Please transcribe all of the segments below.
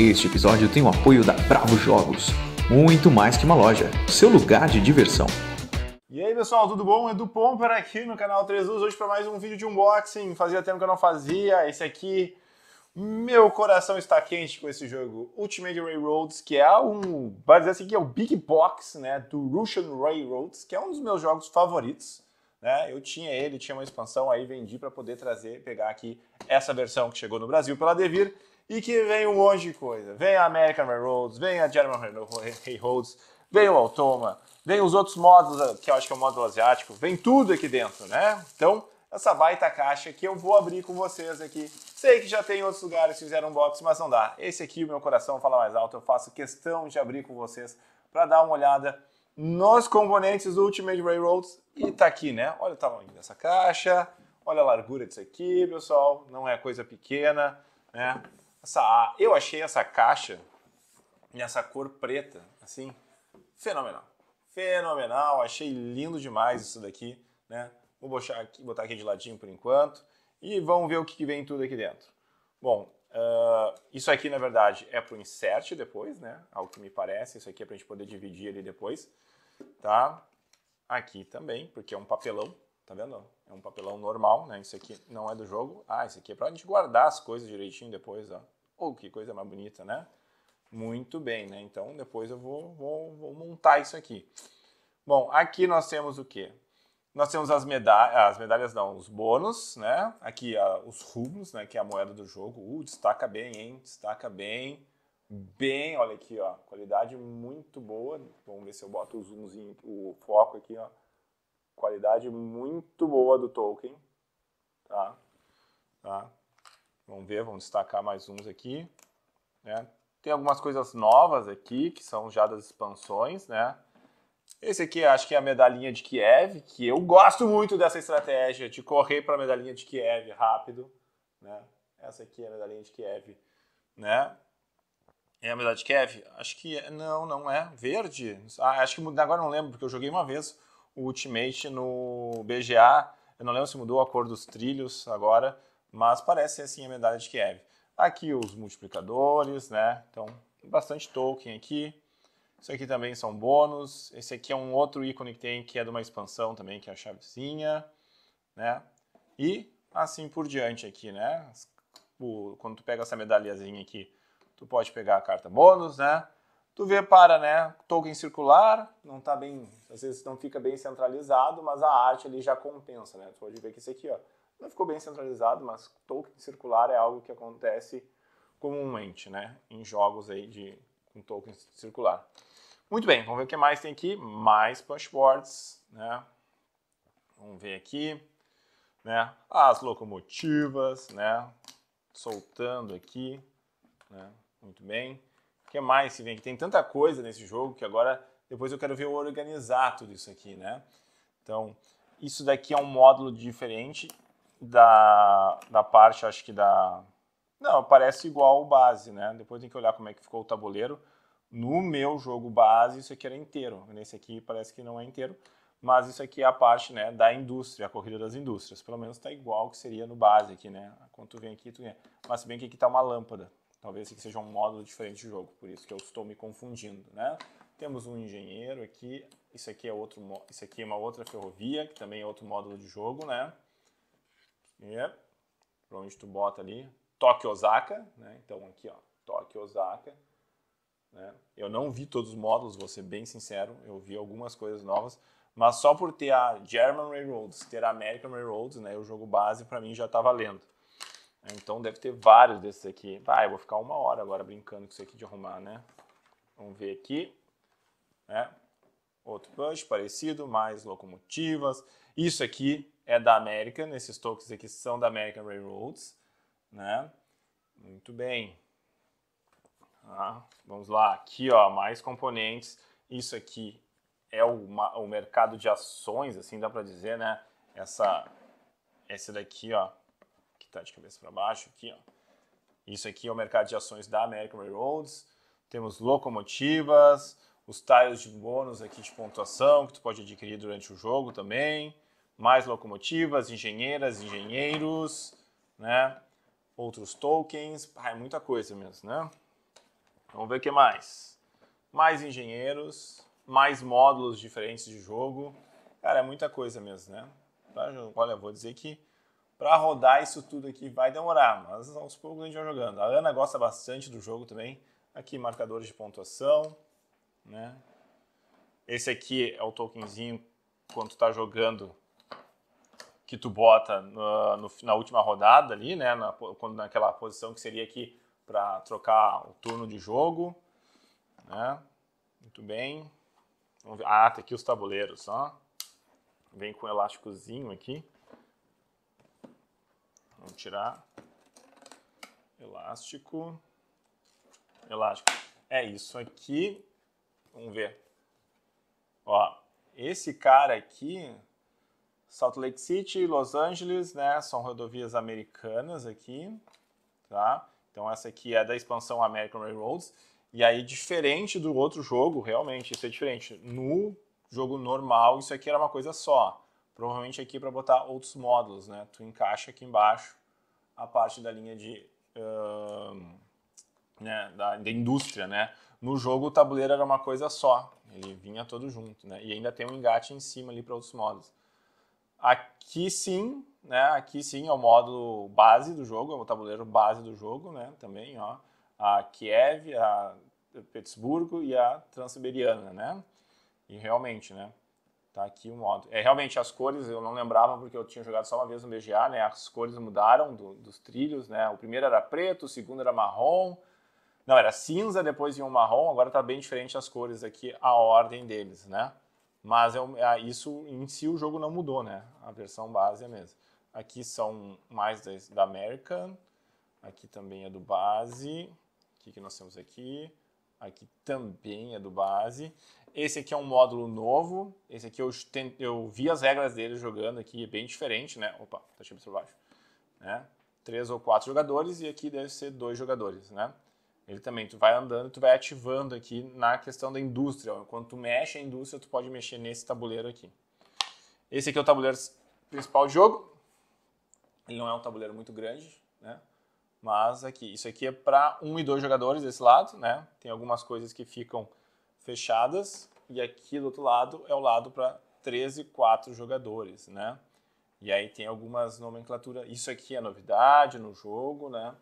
Este episódio tem o apoio da Bravo Jogos, muito mais que uma loja, seu lugar de diversão. E aí pessoal, tudo bom? Edu Pomper aqui no canal 3 Luz, hoje para mais um vídeo de unboxing. Fazia tempo que eu não fazia, esse aqui. Meu coração está quente com esse jogo, Ultimate Railroads, que é um, vai dizer assim, que é o Big Box, né, do Russian Railroads, que é um dos meus jogos favoritos, né? Eu tinha ele, tinha uma expansão, aí vendi para poder trazer, pegar aqui essa versão que chegou no Brasil pela Devir e que vem um monte de coisa. Vem a American Railroads, vem a German Railroads, vem o Automa, vem os outros módulos, eh, que eu acho que é o módulo asiático, vem tudo aqui dentro, né? Então, essa baita caixa que eu vou abrir com vocês aqui. Sei que já tem outros lugares que fizeram unboxing, mas não dá. Esse aqui, o meu coração fala mais alto, eu faço questão de abrir com vocês para dar uma olhada nos componentes do Ultimate Railroads e tá aqui, né? Olha o tamanho dessa caixa, olha a largura disso aqui, pessoal, não é coisa pequena, né? Essa, eu achei essa caixa nessa cor preta, assim, fenomenal. Fenomenal, achei lindo demais isso daqui, né? Vou botar aqui, botar aqui de ladinho por enquanto e vamos ver o que vem tudo aqui dentro. Bom, uh, isso aqui na verdade é para o insert depois, né? Ao que me parece, isso aqui é para a gente poder dividir ele depois, tá? Aqui também, porque é um papelão, tá vendo? É um papelão normal, né? Isso aqui não é do jogo. Ah, isso aqui é para a gente guardar as coisas direitinho depois, ó. Oh, que coisa mais bonita, né? Muito bem, né? Então depois eu vou, vou, vou montar isso aqui. Bom, aqui nós temos o quê? Nós temos as medalhas, as medalhas não, os bônus, né? Aqui os rublos, né? Que é a moeda do jogo. Uh, destaca bem, hein? Destaca bem. Bem, olha aqui, ó. Qualidade muito boa. Vamos ver se eu boto o zoomzinho, o foco aqui, ó. Qualidade muito boa do token, tá? Tá? Vamos ver, vamos destacar mais uns aqui. Né? Tem algumas coisas novas aqui, que são já das expansões, né? Esse aqui acho que é a medalhinha de Kiev, que eu gosto muito dessa estratégia de correr para a medalhinha de Kiev rápido. Né? Essa aqui é a medalhinha de Kiev. Né? É a medalha de Kiev? Acho que é. não, não é. Verde? Ah, acho que agora não lembro, porque eu joguei uma vez o Ultimate no BGA. Eu não lembro se mudou a cor dos trilhos agora, mas parece ser assim a medalha de Kiev. Aqui os multiplicadores, né? Então, bastante token aqui. Isso aqui também são bônus. Esse aqui é um outro ícone que tem, que é de uma expansão também, que é a chavezinha, né? E assim por diante aqui, né? O, quando tu pega essa medalhazinha aqui, tu pode pegar a carta bônus, né? Tu vê para, né, token circular, não tá bem, às vezes não fica bem centralizado, mas a arte ali já compensa, né? Tu pode ver que esse aqui, ó, não ficou bem centralizado, mas token circular é algo que acontece comumente, né, em jogos aí de com token circular. Muito bem, vamos ver o que mais tem aqui, mais punchboards, né? Vamos ver aqui, né? As locomotivas, né? Soltando aqui, né? Muito bem. O que mais se vem aqui? Tem tanta coisa nesse jogo que agora depois eu quero ver organizar tudo isso aqui, né? Então, isso daqui é um módulo diferente da, da parte, acho que da... Não, parece igual o base, né? Depois tem que olhar como é que ficou o tabuleiro. No meu jogo base, isso aqui era inteiro. Nesse aqui parece que não é inteiro. Mas isso aqui é a parte né, da indústria, a corrida das indústrias. Pelo menos está igual que seria no base aqui, né? Quando tu vem aqui, tu vem. Mas se bem que aqui está uma lâmpada. Talvez aqui seja um módulo diferente de jogo, por isso que eu estou me confundindo, né? Temos um engenheiro aqui, isso aqui é outro, isso aqui é uma outra ferrovia, que também é outro módulo de jogo, né? E Para tu bota ali. Tóquio Osaka, né? Então aqui, ó, Tóquio Osaka. Né? Eu não vi todos os módulos, vou ser bem sincero, eu vi algumas coisas novas, mas só por ter a German Railroads, ter a American Railroads, né, o jogo base para mim já tá valendo. Então deve ter vários desses aqui. Vai, eu vou ficar uma hora agora brincando com isso aqui de arrumar, né? Vamos ver aqui, né? Outro push parecido, mais locomotivas. Isso aqui é da American, esses tokens aqui são da American Railroads, né? Muito bem. Ah, vamos lá, aqui ó, mais componentes. Isso aqui é o, o mercado de ações, assim dá para dizer, né? Essa, essa daqui ó, que está de cabeça para baixo aqui ó. Isso aqui é o mercado de ações da American Railroads. Temos locomotivas, os tiles de bônus aqui de pontuação que tu pode adquirir durante o jogo também mais locomotivas, engenheiras, engenheiros, né? Outros tokens, ah, é muita coisa mesmo, né? Vamos ver o que mais. Mais engenheiros, mais módulos diferentes de jogo. Cara, é muita coisa mesmo, né? Olha, vou dizer que para rodar isso tudo aqui vai demorar, mas aos poucos a gente vai jogando. A Ana gosta bastante do jogo também. Aqui, marcadores de pontuação, né? Esse aqui é o tokenzinho quando está tá jogando que tu bota no, na última rodada ali, né, na, quando, naquela posição que seria aqui para trocar o turno de jogo, né? Muito bem. Vamos ver. Ah, tem tá aqui os tabuleiros, ó. Vem com um elásticozinho aqui. Vamos tirar. Elástico. Elástico. É isso aqui. Vamos ver. Ó, esse cara aqui, Salt Lake City, Los Angeles, né? São rodovias americanas aqui, tá? Então essa aqui é da expansão American Railroads. E aí, diferente do outro jogo, realmente, isso é diferente. No jogo normal, isso aqui era uma coisa só. Provavelmente aqui é para botar outros módulos, né? Tu encaixa aqui embaixo a parte da linha de... Uh, né, da, da indústria, né? No jogo o tabuleiro era uma coisa só, ele vinha todo junto, né? E ainda tem um engate em cima ali para outros módulos. Aqui sim, né? Aqui sim é o modo base do jogo, é o tabuleiro base do jogo, né? Também, ó, a Kiev, a Petersburgo e a Transiberiana, né? E realmente, né? Tá aqui o modo. É realmente as cores, eu não lembrava porque eu tinha jogado só uma vez no BGA, né? As cores mudaram do, dos trilhos, né? O primeiro era preto, o segundo era marrom. Não, era cinza, depois vinha um marrom, agora tá bem diferente as cores aqui, a ordem deles, né? Mas é, é, isso em si o jogo não mudou, né? A versão base é a mesma. Aqui são mais da, da América, aqui também é do base. O que, que nós temos aqui? Aqui também é do base. Esse aqui é um módulo novo. Esse aqui eu, tente, eu vi as regras dele jogando aqui, é bem diferente, né? Opa, tá cheio por baixo. Né? Três ou quatro jogadores e aqui deve ser dois jogadores, né? Ele também, tu vai andando, tu vai ativando aqui na questão da indústria. Enquanto tu mexe a indústria, tu pode mexer nesse tabuleiro aqui. Esse aqui é o tabuleiro principal do jogo. Ele não é um tabuleiro muito grande, né? Mas aqui, isso aqui é para um e dois jogadores desse lado, né? Tem algumas coisas que ficam fechadas e aqui do outro lado é o lado para 13 e 4 jogadores, né? E aí tem algumas nomenclaturas. Isso aqui é novidade no jogo, né?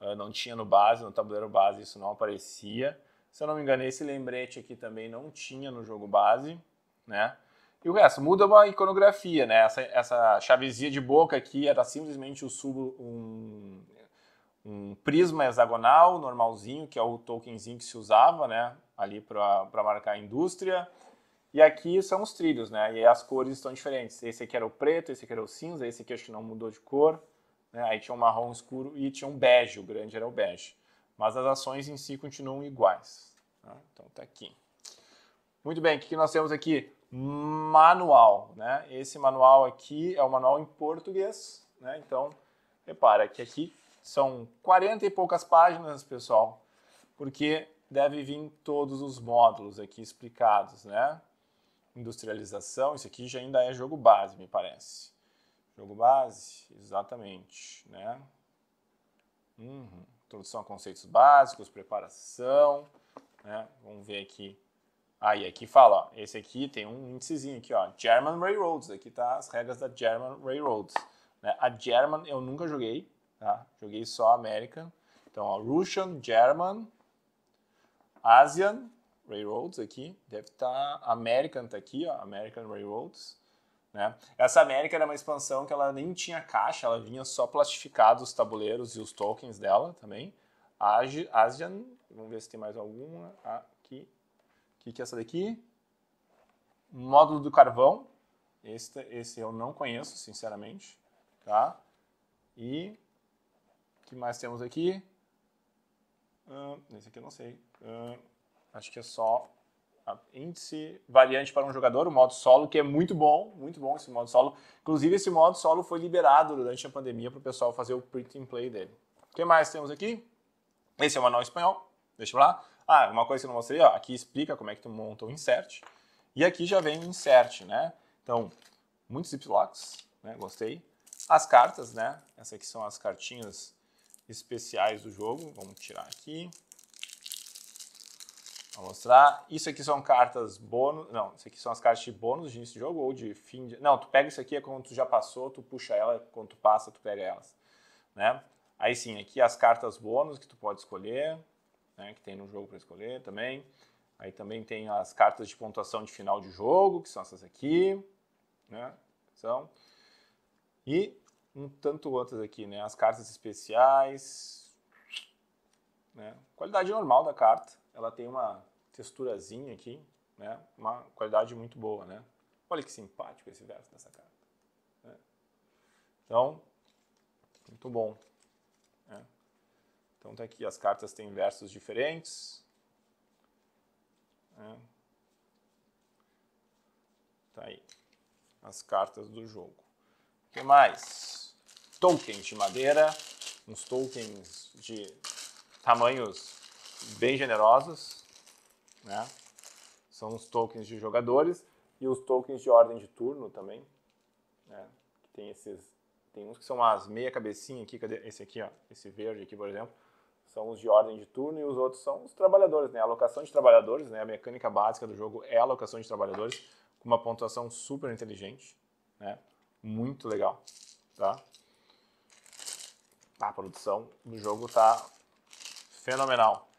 Ah, não tinha no base, no tabuleiro base isso não aparecia. Se eu não me engano, esse lembrete aqui também não tinha no jogo base, né? E o resto, muda uma iconografia, né? Essa, essa chavezinha de boca aqui era simplesmente o sub, um, um prisma hexagonal normalzinho, que é o tokenzinho que se usava, né? Ali para marcar a indústria. E aqui são os trilhos, né? E as cores estão diferentes. Esse aqui era o preto, esse aqui era o cinza, esse aqui acho que não mudou de cor. Né? Aí tinha um marrom escuro e tinha um bege, o grande era o bege. Mas as ações em si continuam iguais. Né? Então está aqui. Muito bem, o que nós temos aqui? Manual. Né? Esse manual aqui é o manual em português. Né? Então, repara que aqui são 40 e poucas páginas, pessoal, porque deve vir todos os módulos aqui explicados, né? Industrialização, isso aqui já ainda é jogo base, me parece. Jogo base, exatamente, né? Uhum. Introdução a conceitos básicos, preparação, né? Vamos ver aqui. Aí ah, aqui fala, ó, esse aqui tem um índicezinho aqui, ó, German Railroads, aqui tá as regras da German Railroads. Né? A German eu nunca joguei, tá? Joguei só América. Então, ó, Russian, German, Asian Railroads aqui, deve estar, tá, American tá aqui, ó, American Railroads. Né? Essa América era uma expansão que ela nem tinha caixa, ela vinha só plastificado os tabuleiros e os tokens dela também. A Asian, vamos ver se tem mais alguma aqui. O que, que é essa daqui? Módulo do carvão. Esse, esse eu não conheço, sinceramente. Tá? E o que mais temos aqui? Uh, esse aqui eu não sei. Uh, acho que é só índice variante para um jogador, o modo solo, que é muito bom, muito bom esse modo solo. Inclusive, esse modo solo foi liberado durante a pandemia para o pessoal fazer o print and play dele. O que mais temos aqui? Esse é o manual espanhol, deixa eu lá. Ah, uma coisa que eu não mostrei, ó, aqui explica como é que tu monta o insert. E aqui já vem o insert, né? Então, muitos zip locks, né? Gostei. As cartas, né? Essas aqui são as cartinhas especiais do jogo. Vamos tirar aqui. Vou mostrar. Isso aqui são cartas bônus. Não, isso aqui são as cartas de bônus de início de jogo ou de fim de. Não, tu pega isso aqui, é quando tu já passou, tu puxa ela, quando tu passa, tu pega elas. Né? Aí sim, aqui as cartas bônus que tu pode escolher, né, que tem no jogo para escolher também. Aí também tem as cartas de pontuação de final de jogo, que são essas aqui. Né? São. E um tanto outras aqui, né? As cartas especiais. Né? Qualidade normal da carta ela tem uma texturazinha aqui, né? Uma qualidade muito boa, né? Olha que simpático esse verso dessa carta. Né? Então, muito bom. Né? Então tá aqui, as cartas têm versos diferentes. Né? Tá aí, as cartas do jogo. O que mais? Tokens de madeira, uns tokens de tamanhos bem generosos, né? São os tokens de jogadores e os tokens de ordem de turno também, né? Tem esses, tem uns que são as meia cabecinha aqui, cadê? Esse aqui, ó, esse verde aqui, por exemplo, são os de ordem de turno e os outros são os trabalhadores, né? A alocação de trabalhadores, né? A mecânica básica do jogo é a alocação de trabalhadores com uma pontuação super inteligente, né? Muito legal, tá? A produção do jogo tá fenomenal.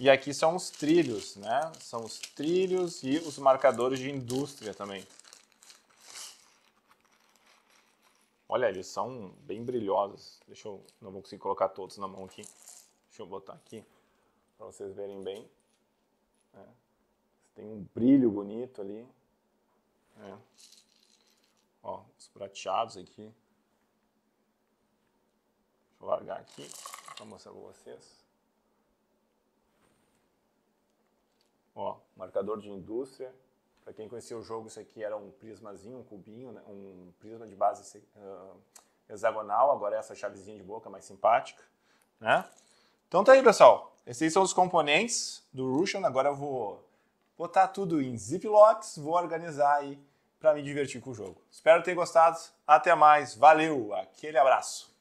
E aqui são os trilhos, né? São os trilhos e os marcadores de indústria também. Olha, eles são bem brilhosos. Deixa eu, não vou conseguir colocar todos na mão aqui. Deixa eu botar aqui para vocês verem bem. É. Tem um brilho bonito ali. É. Ó, os prateados aqui. Deixa eu largar aqui para mostrar para vocês. Ó, marcador de indústria. Para quem conhecia o jogo, isso aqui era um prismazinho, um cubinho, né? um prisma de base uh, hexagonal. Agora é essa chavezinha de boca mais simpática. Né? Então tá aí, pessoal. Esses são os componentes do Russian. Agora eu vou botar tudo em ziplocks, vou organizar aí para me divertir com o jogo. Espero ter gostado. Até mais. Valeu. Aquele abraço.